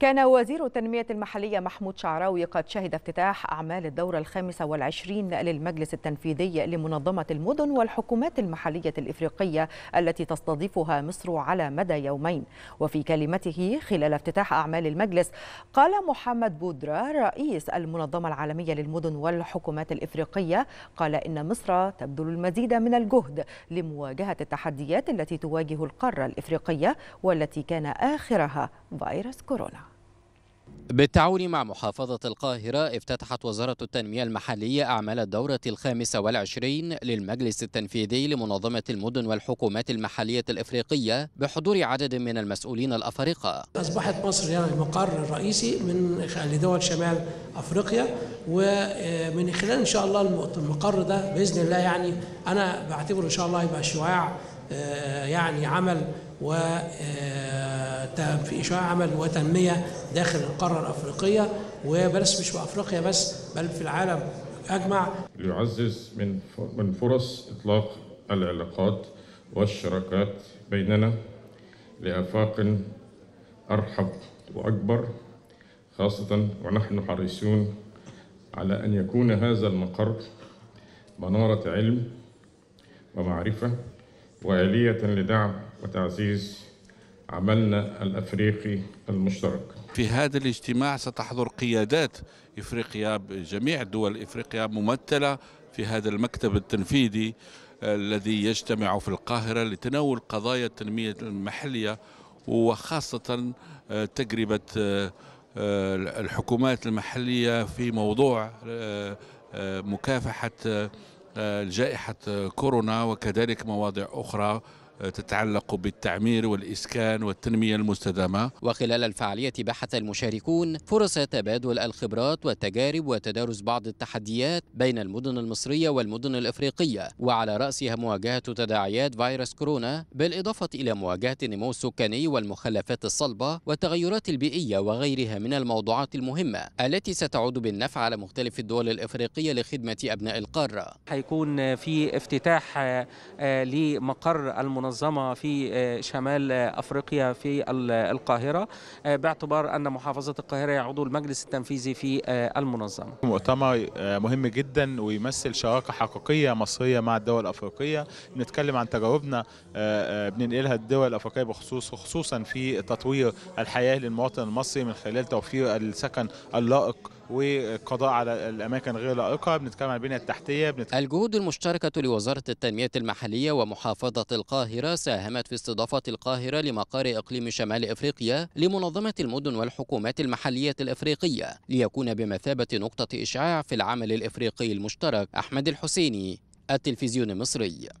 كان وزير التنمية المحلية محمود شعراوي قد شهد افتتاح أعمال الدورة الخامسة والعشرين للمجلس التنفيذي لمنظمة المدن والحكومات المحلية الإفريقية التي تستضيفها مصر على مدى يومين وفي كلمته خلال افتتاح أعمال المجلس قال محمد بودرا رئيس المنظمة العالمية للمدن والحكومات الإفريقية قال إن مصر تبذل المزيد من الجهد لمواجهة التحديات التي تواجه القارة الإفريقية والتي كان آخرها فيروس كورونا بالتعاون مع محافظة القاهرة افتتحت وزارة التنمية المحلية أعمال الدورة الخامسة والعشرين للمجلس التنفيذي لمنظمة المدن والحكومات المحلية الإفريقية بحضور عدد من المسؤولين الأفارقة أصبحت مصر يعني المقر الرئيسي من لدول شمال أفريقيا ومن خلال إن شاء الله المقر ده بإذن الله يعني أنا بعتبره إن شاء الله يبقى شعاع آه، يعني عمل و آه، في إشاعة عمل وتنمية داخل القارة الأفريقية وبس مش في أفريقيا بس بل في العالم أجمع ليعزز من من فرص إطلاق العلاقات والشراكات بيننا لآفاق أرحب وأكبر خاصة ونحن حريصون على أن يكون هذا المقر منارة علم ومعرفة وآلية لدعم وتعزيز عملنا الأفريقي المشترك في هذا الاجتماع ستحضر قيادات إفريقيا جميع دول إفريقيا ممثلة في هذا المكتب التنفيذي آه، الذي يجتمع في القاهرة لتناول قضايا التنمية المحلية وخاصة آه، تجربة آه، الحكومات المحلية في موضوع مكافحة جائحة كورونا وكذلك مواضيع أخرى تتعلق بالتعمير والإسكان والتنمية المستدامة وخلال الفعالية بحث المشاركون فرص تبادل الخبرات والتجارب وتدارس بعض التحديات بين المدن المصرية والمدن الإفريقية وعلى رأسها مواجهة تداعيات فيروس كورونا بالإضافة إلى مواجهة النمو السكاني والمخلفات الصلبة والتغيرات البيئية وغيرها من الموضوعات المهمة التي ستعود بالنفع على مختلف الدول الإفريقية لخدمة أبناء القارة هيكون في افتتاح آه، لمقر المنظمة منظمة في آه، شمال آه، أفريقيا في آه، القاهرة باعتبار أن محافظة القاهرة يعود المجلس التنفيذي في المنظمة مؤتمر مهم جدا ويمثل شراكة حقيقية مصرية مع الدول الأفريقية بنتكلم عن تجاربنا بننقلها الدول الأفريقية بخصوص خصوصا في تطوير الحياة للمواطن المصري من خلال توفير السكن اللائق والقضاء على الأماكن غير لائقة بنتكلم عن البنية التحتية بنتكلم الجهود المشتركة لوزارة التنمية المحلية ومحافظة القاهرة ساهمت في استضافة القاهرة لمقر إقليم شمال إفريقيا لمنظمة المدن والحكومات المحلية الإفريقية ليكون بمثابة نقطة إشعاع في العمل الإفريقي المشترك أحمد الحسيني التلفزيون المصري